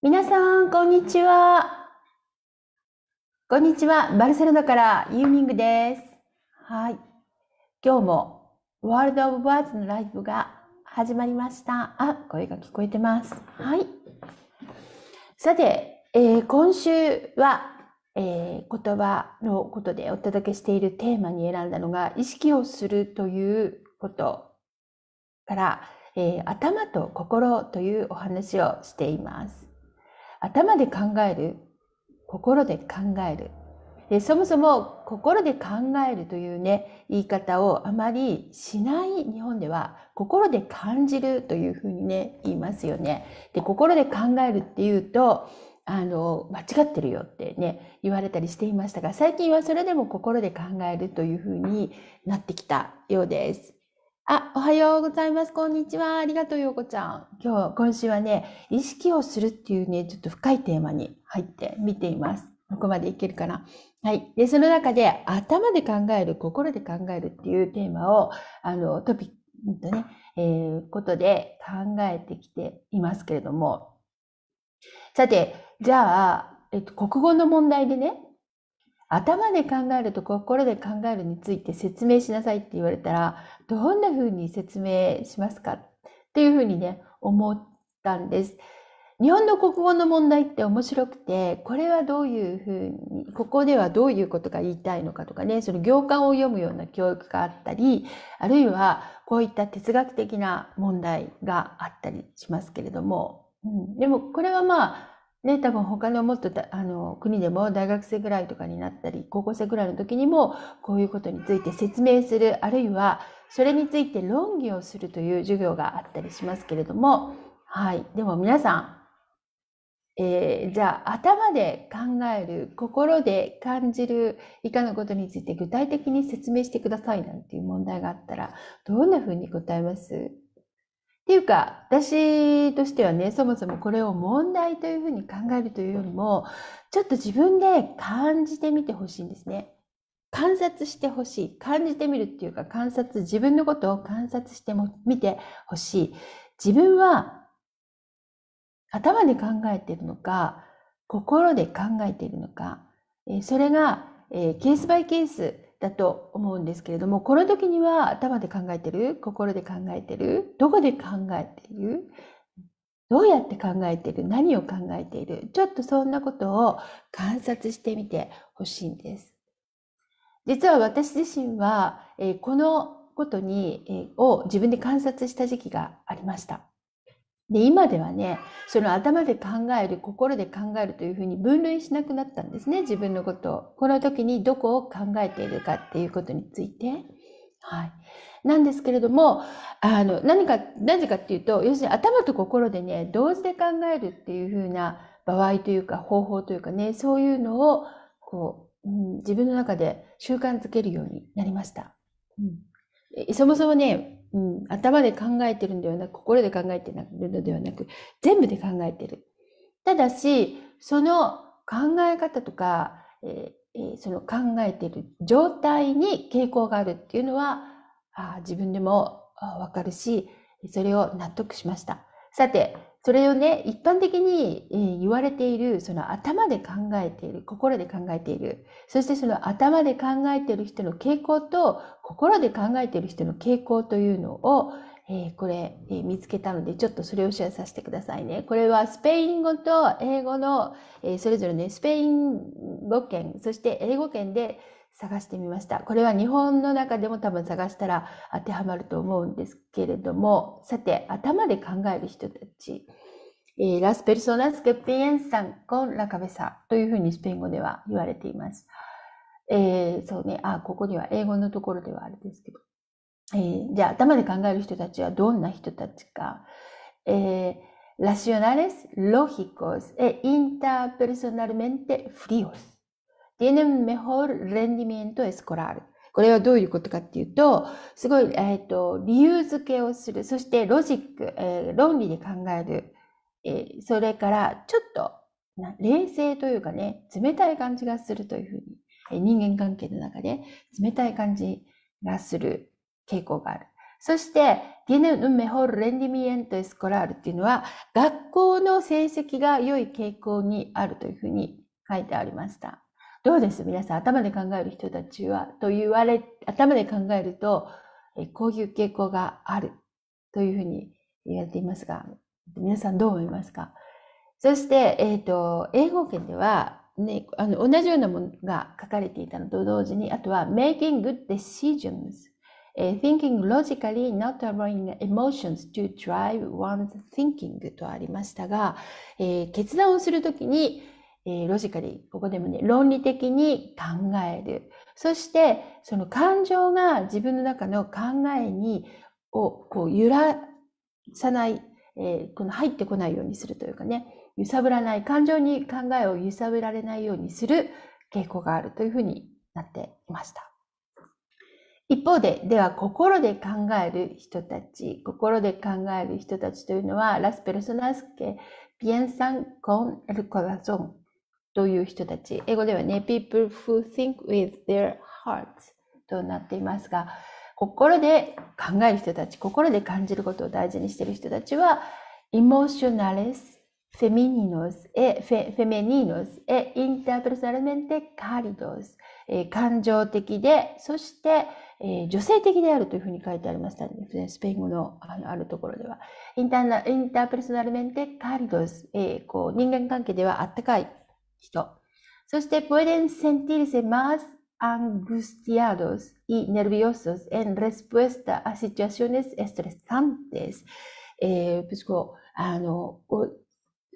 皆さん、こんにちは。こんにちは。バルセロナからユーミングです。はい。今日もワールドオブワーズのライブが始まりました。あ、声が聞こえてます。はい。さて、えー、今週は、えー、言葉のことでお届けしているテーマに選んだのが、意識をするということから、えー、頭と心というお話をしています。頭で考える、心で考える。でそもそも心で考えるというね、言い方をあまりしない日本では、心で感じるというふうにね、言いますよね。で、心で考えるっていうと、あの、間違ってるよってね、言われたりしていましたが、最近はそれでも心で考えるというふうになってきたようです。あ、おはようございます。こんにちは。ありがとう、ようこちゃん。今日、今週はね、意識をするっていうね、ちょっと深いテーマに入って見ています。どこまでいけるかな。はい。で、その中で、頭で考える、心で考えるっていうテーマを、あの、トピック、とね、えー、ことで考えてきていますけれども。さて、じゃあ、えっと、国語の問題でね、頭で考えると心で考えるについて説明しなさいって言われたら、どんな風に説明しますかっていう風にね、思ったんです。日本の国語の問題って面白くて、これはどういうふうに、ここではどういうことが言いたいのかとかね、その行間を読むような教育があったり、あるいはこういった哲学的な問題があったりしますけれども、うん、でもこれはまあ、ね、多分他のもっとあの国でも大学生ぐらいとかになったり高校生ぐらいの時にもこういうことについて説明するあるいはそれについて論議をするという授業があったりしますけれども、はい、でも皆さん、えー、じゃあ頭で考える心で感じる以下のことについて具体的に説明してくださいなんていう問題があったらどんなふうに答えますっていうか、私としてはね、そもそもこれを問題というふうに考えるというよりも、ちょっと自分で感じてみてほしいんですね。観察してほしい。感じてみるっていうか、観察、自分のことを観察しても見てほしい。自分は頭で考えているのか、心で考えているのか、それがケースバイケース、だと思うんですけれども、この時には頭で考えてる、心で考えてる、どこで考えている、どうやって考えている、何を考えている、ちょっとそんなことを観察してみてほしいんです。実は私自身は、えこのことに、えを自分で観察した時期がありました。で、今ではね、その頭で考える、心で考えるというふうに分類しなくなったんですね、自分のことを。この時にどこを考えているかっていうことについて。はい。なんですけれども、あの、何か、なぜかっていうと、要するに頭と心でね、同時で考えるっていうふうな場合というか、方法というかね、そういうのを、こう、うん、自分の中で習慣づけるようになりました。うん、そもそもね、うん、頭で考えてるんではなく、心で考えてるのではなく、全部で考えてる。ただし、その考え方とか、えー、その考えてる状態に傾向があるっていうのは、あ自分でもわかるし、それを納得しました。さて、それをね、一般的に、え言われている、その頭で考えている、心で考えている、そしてその頭で考えている人の傾向と、心で考えている人の傾向というのを、えー、これ、えー、見つけたので、ちょっとそれをシェアさせてくださいね。これはスペイン語と英語の、えそれぞれね、スペイン語圏、そして英語圏で、探してみました。これは日本の中でも多分探したら当てはまると思うんですけれども、さて、頭で考える人たち、えー、ラスペルソナスケピエンサンコンラカベサというふうにスペイン語では言われています。えー、そうね、あ、ここには英語のところではあれですけど。えー、じゃあ、頭で考える人たちはどんな人たちか。えー racionales, lógicos e interpersonalmente f r o s tienen mejor rendimiento escolar。これはどういうことかっていうと、すごい、えっ、ー、と、理由付けをする。そしてロジック、えー、論理で考える。えー、それから、ちょっとな、冷静というかね、冷たい感じがするというふうに、えー、人間関係の中で冷たい感じがする傾向がある。そして、デネ e メホルレンディミエントエスコラールっていうのは、学校の成績が良い傾向にあるというふうに書いてありました。どうです皆さん、頭で考える人たちは、と言われ、頭で考えると、えこういう傾向があるというふうに言われていますが、皆さんどう思いますかそして、えっ、ー、と、英語圏では、ね、あの同じようなものが書かれていたのと同時に、あとは making good decisions, thinking logically, not allowing emotions to drive one's thinking とありましたが、えー、決断をするときに、えー、ロジカリー、ここでもね、論理的に考える。そして、その感情が自分の中の考えに、をこう揺らさない、えー、この入ってこないようにするというかね、揺さぶらない、感情に考えを揺さぶられないようにする傾向があるというふうになっていました。一方で、では心で考える人たち、心で考える人たちというのは、ラスペルソナスケ、ピエンサン・コン・エル・コラゾンという人たち。英語ではね、people who think with their hearts となっていますが、心で考える人たち、心で感じることを大事にしている人たちは、e m o シ i o n a l e s f e m フ n i n o s e, fe, femeninos, e interpersonalmente cálidos、え感情的で、そして、えー、女性的であるというふうに書いてありましたね。スペイン語のあのあるところでは。インターインターペルスナルメンテカリドス、えーこう、人間関係ではあったかい人。そして、pueden sentirse más angustiados y nerviosos en respuesta a situaciones estresantes. えー、こうあの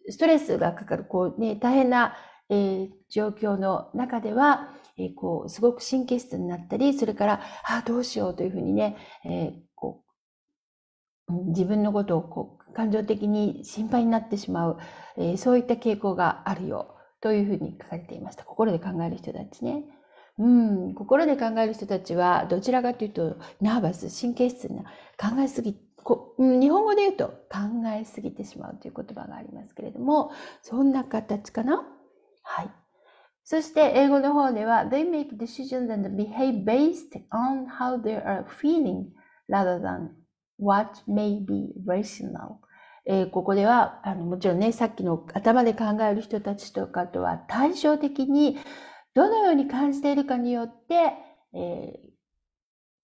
ストレスがかかるこう、ね、大変な、えー、状況の中では、えー、こうすごく神経質になったりそれからあどうしようというふうにね、えー、こう自分のことをこう感情的に心配になってしまう、えー、そういった傾向があるよう。というふうに書かれていました。心で考える人たちね。うん、心で考える人たちは、どちらかというと、ナーバス、神経質な、考えすぎ、こうん、日本語で言うと、考えすぎてしまうという言葉がありますけれども、そんな形かなはい。そして英語の方では、they make decisions and behave based on how they are feeling rather than what may be rational. えー、ここではあのもちろんねさっきの頭で考える人たちとかとは対照的にどのように感じているかによって、えー、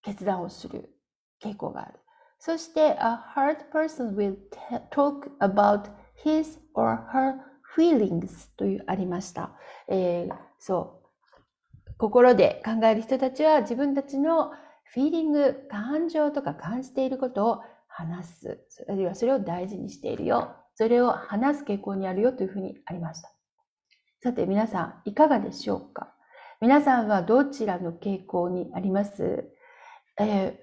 決断をする傾向がある。そして、a hard person will talk about his or her feelings というありました。えー、そう。心で考える人たちは自分たちのフィーリング、感情とか感じていることを話す。あるいはそれを大事にしているよ。それを話す傾向にあるよというふうにありました。さて皆さん、いかがでしょうか皆さんはどちらの傾向にありますえー、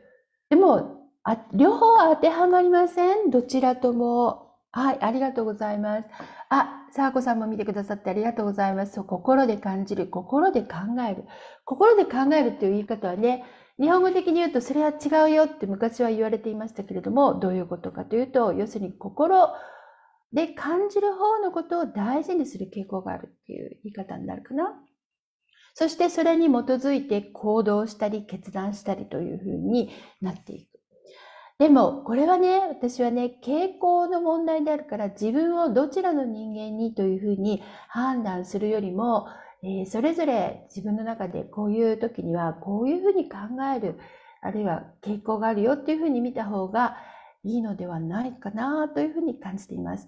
でもあ、両方当てはまりませんどちらとも。はい、ありがとうございます。あ、さあこさんも見てくださってありがとうございます。そう心で感じる、心で考える。心で考えるという言い方はね、日本語的に言うとそれは違うよって昔は言われていましたけれどもどういうことかというと要するに心で感じる方のことを大事にする傾向があるっていう言い方になるかな。そしてそれに基づいて行動したり決断したりというふうになっていく。でもこれはね私はね傾向の問題であるから自分をどちらの人間にというふうに判断するよりもえそれぞれ自分の中でこういう時にはこういうふうに考えるあるいは傾向があるよっていうふうに見た方がいいのではないかなというふうに感じています。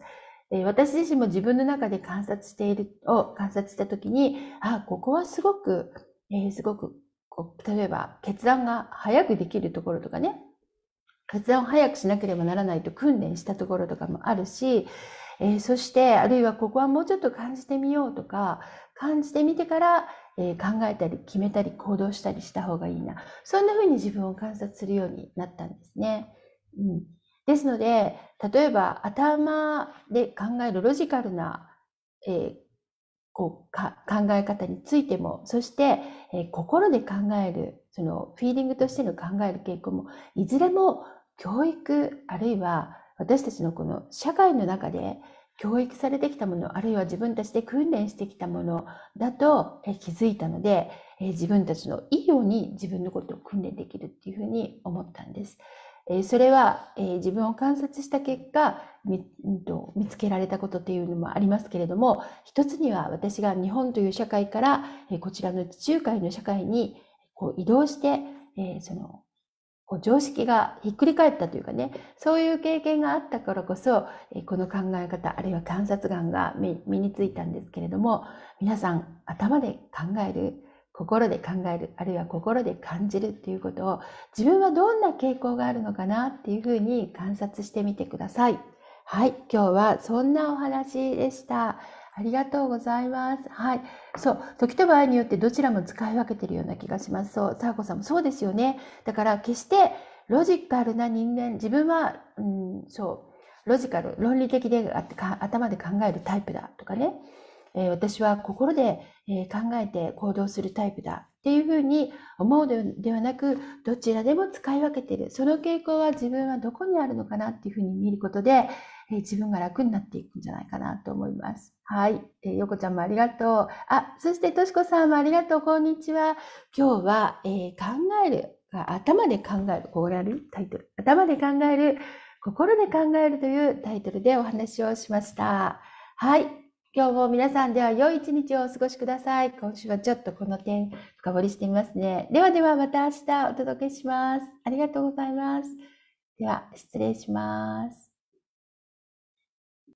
え私自身も自分の中で観察しているを観察した時にあここはすごく、えー、すごく例えば決断が早くできるところとかね決断を早くしなければならないと訓練したところとかもあるしえー、そしてあるいはここはもうちょっと感じてみようとか感じてみてから、えー、考えたり決めたり行動したりした方がいいなそんな風に自分を観察するようになったんですね。うん、ですので例えば頭で考えるロジカルな、えー、こうか考え方についてもそして、えー、心で考えるそのフィーリングとしての考える傾向もいずれも教育あるいは私たちのこの社会の中で教育されてきたもの、あるいは自分たちで訓練してきたものだと気づいたので、自分たちのいいように自分のことを訓練できるっていうふうに思ったんです。それは自分を観察した結果見つけられたことっていうのもありますけれども一つには私が日本という社会からこちらの地中海の社会にこう移動してそのこう常識がひっくり返ったというかね、そういう経験があったからこそ、この考え方、あるいは観察眼が身についたんですけれども、皆さん頭で考える、心で考える、あるいは心で感じるっていうことを、自分はどんな傾向があるのかなっていうふうに観察してみてください。はい、今日はそんなお話でした。ありがとうございます。はい。そう。時と場合によってどちらも使い分けてるような気がします。そう。サーコさんもそうですよね。だから決してロジカルな人間、自分は、うん、そう。ロジカル、論理的で頭で考えるタイプだとかね。えー、私は心で、えー、考えて行動するタイプだっていうふうに思うのではなくどちらでも使い分けてるその傾向は自分はどこにあるのかなっていうふうに見ることでえー、自分が楽になっていくんじゃないかなと思います。はい。えー、よこちゃんもありがとう。あ、そしてとしこさんもありがとう。こんにちは。今日は、えー、考える、頭で考える、こうやるタイトル。頭で考える、心で考えるというタイトルでお話をしました。はい。今日も皆さんでは良い一日をお過ごしください。今週はちょっとこの点深掘りしてみますね。ではではまた明日お届けします。ありがとうございます。では失礼します。